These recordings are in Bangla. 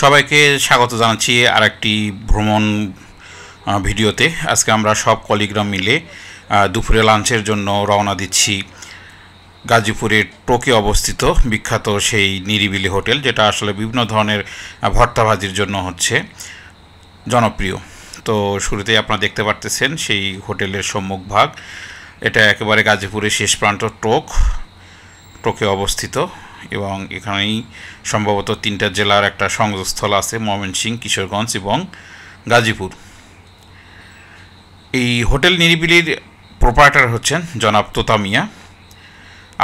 সবাইকে স্বাগত জানাচ্ছি আর একটি ভ্রমণ ভিডিওতে আজকে আমরা সব কলিগ্রাম মিলে দুপুরে লাঞ্চের জন্য রওনা দিচ্ছি গাজীপুরের টোকে অবস্থিত বিখ্যাত সেই নিরিবিলি হোটেল যেটা আসলে বিভিন্ন ধরনের ভর্তাভাজির জন্য হচ্ছে জনপ্রিয় তো শুরুতেই আপনারা দেখতে পারতেছেন সেই হোটেলের সম্মুখ ভাগ এটা একেবারে গাজীপুরের শেষ প্রান্ত টোক টোকে অবস্থিত এবং এখানেই সম্ভবত তিনটা জেলার একটা সংযোগস্থল আছে ময়মনসিংহ কিশোরগঞ্জ এবং গাজীপুর এই হোটেল নিরিবিলির প্রোপারেটার হচ্ছেন জনাব মিয়া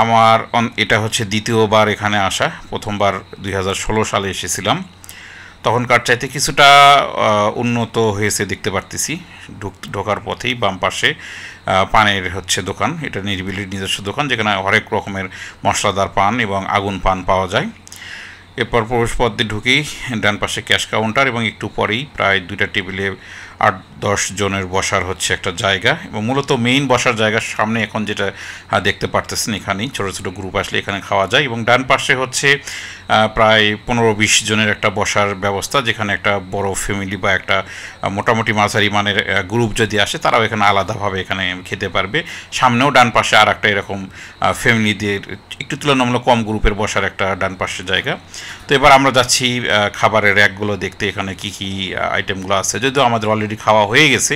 আমার এটা হচ্ছে দ্বিতীয়বার এখানে আসা প্রথমবার দুই সালে এসেছিলাম তখনকার চাইতে কিছুটা উন্নত হয়েছে দেখতে পারতেছি ঢোকার পথেই বাম পাশে পানের হচ্ছে দোকান এটা নিরিবিলির নিজস্ব দোকান যেখানে হরেক রকমের মশলাদার পান এবং আগুন পান পাওয়া যায় এরপর প্রবেশ পথ দিয়ে ঢুকেই ডান পাশে ক্যাশ কাউন্টার এবং একটু পরেই প্রায় দুইটা টেবিলে আট দশ জনের বসার হচ্ছে একটা জায়গা এবং মূলত মেইন বসার জায়গার সামনে এখন যেটা দেখতে পারতেছেন এখানেই ছোটো ছোটো গ্রুপ আসলে এখানে খাওয়া যায় এবং ডান পাশে হচ্ছে প্রায় পনেরো বিশ জনের একটা বসার ব্যবস্থা যেখানে একটা বড় ফ্যামিলি বা একটা মোটামুটি মাঝারি মানের গ্রুপ যদি আসে তারাও এখানে আলাদাভাবে এখানে খেতে পারবে সামনেও ডান পাশে আর একটা এরকম ফ্যামিলিদের একটু তুলনামূলক কম গ্রুপের বসার একটা ডান পাশের জায়গা তো এবার আমরা যাচ্ছি খাবারের র্যাকগুলো দেখতে এখানে কি কি আইটেমগুলো আছে যদিও আমাদের অলরেডি অলরেডি খাওয়া হয়ে গেছে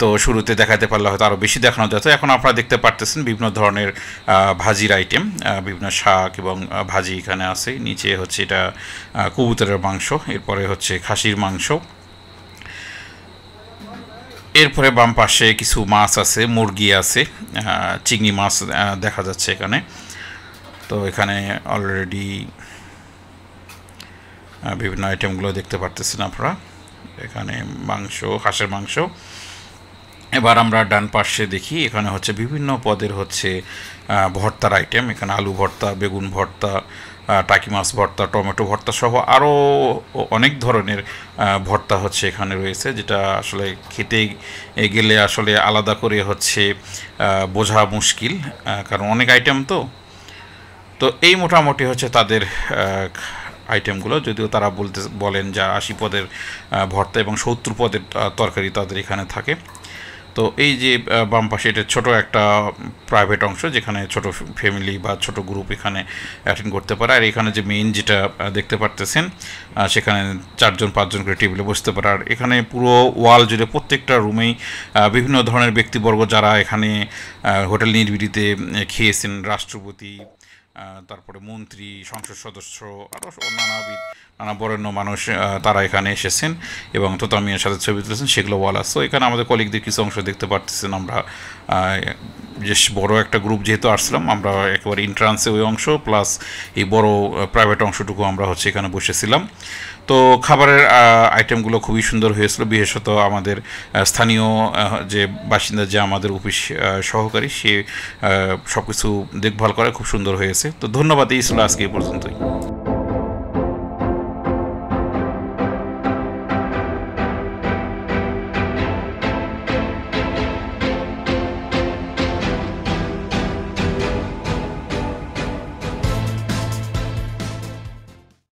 তো শুরুতে দেখাতে পারলে হয়তো আরও বেশি দেখানো যেত এখন আপনারা দেখতে পারতেছেন বিভিন্ন ধরনের ভাজির আইটেম বিভিন্ন শাক এবং ভাজি এখানে আছে নিচে হচ্ছে এটা কবুতরের মাংস এরপরে হচ্ছে খাসির মাংস এরপরে বাম পাশে কিছু মাছ আছে মুরগি আছে চিংড়ি মাছ দেখা যাচ্ছে এখানে তো এখানে অলরেডি বিভিন্ন আইটেমগুলো দেখতে পারতেছেন আপনারা এখানে মাংস হাঁসের মাংস এবার আমরা ডান পাশে দেখি এখানে হচ্ছে বিভিন্ন পদের হচ্ছে ভর্তার আইটেম এখানে আলু ভর্তা বেগুন ভর্তা টাকি মাছ ভর্তা টমেটো ভর্তা সহ আরও অনেক ধরনের ভর্তা হচ্ছে এখানে রয়েছে যেটা আসলে খেতে গেলে আসলে আলাদা করে হচ্ছে বোঝা মুশকিল কারণ অনেক আইটেম তো তো এই মোটামুটি হচ্ছে তাদের আইটেমগুলো যদিও তারা বলতে বলেন যা আশি পদের ভর্তা এবং সত্তর পদের তরকারি তাদের এখানে থাকে তো এই যে বাম পাশে এটা ছোটো একটা প্রাইভেট অংশ যেখানে ছোট ফ্যামিলি বা ছোট গ্রুপ এখানে অ্যাটেন্ড করতে পারে আর এখানে যে মেইন যেটা দেখতে পারতেছেন সেখানে চারজন পাঁচজন করে টেবিলে বসতে পারে আর এখানে পুরো ওয়াল জুড়ে প্রত্যেকটা রুমেই বিভিন্ন ধরনের ব্যক্তিবর্গ যারা এখানে হোটেল নির্বিড়িতে খেয়েছেন রাষ্ট্রপতি তারপরে মন্ত্রী সংসদ সদস্য আরও নানাবিধ নানা বরেণ্য মানুষ তারা এখানে এসেছেন এবং তোতামিয়ার সাথে ছবি তুলেছেন সেগুলো বলা সো এখানে আমাদের কলিগদের কিছু অংশ দেখতে পারতেছেন আমরা বেশ বড় একটা গ্রুপ যেহেতু আসছিলাম আমরা একেবারে ইন্ট্রান্সে ওই অংশ প্লাস এই বড় প্রাইভেট অংশটুকু আমরা হচ্ছে এখানে বসেছিলাম তো খাবারের আইটেমগুলো খুবই সুন্দর হয়েছিল বিশেষত আমাদের স্থানীয় যে বাসিন্দা যে আমাদের অফিস সহকারী সে সব কিছু দেখভাল করে খুব সুন্দর হয়েছে তো ধন্যবাদ এই ছিল আজকে এই পর্যন্তই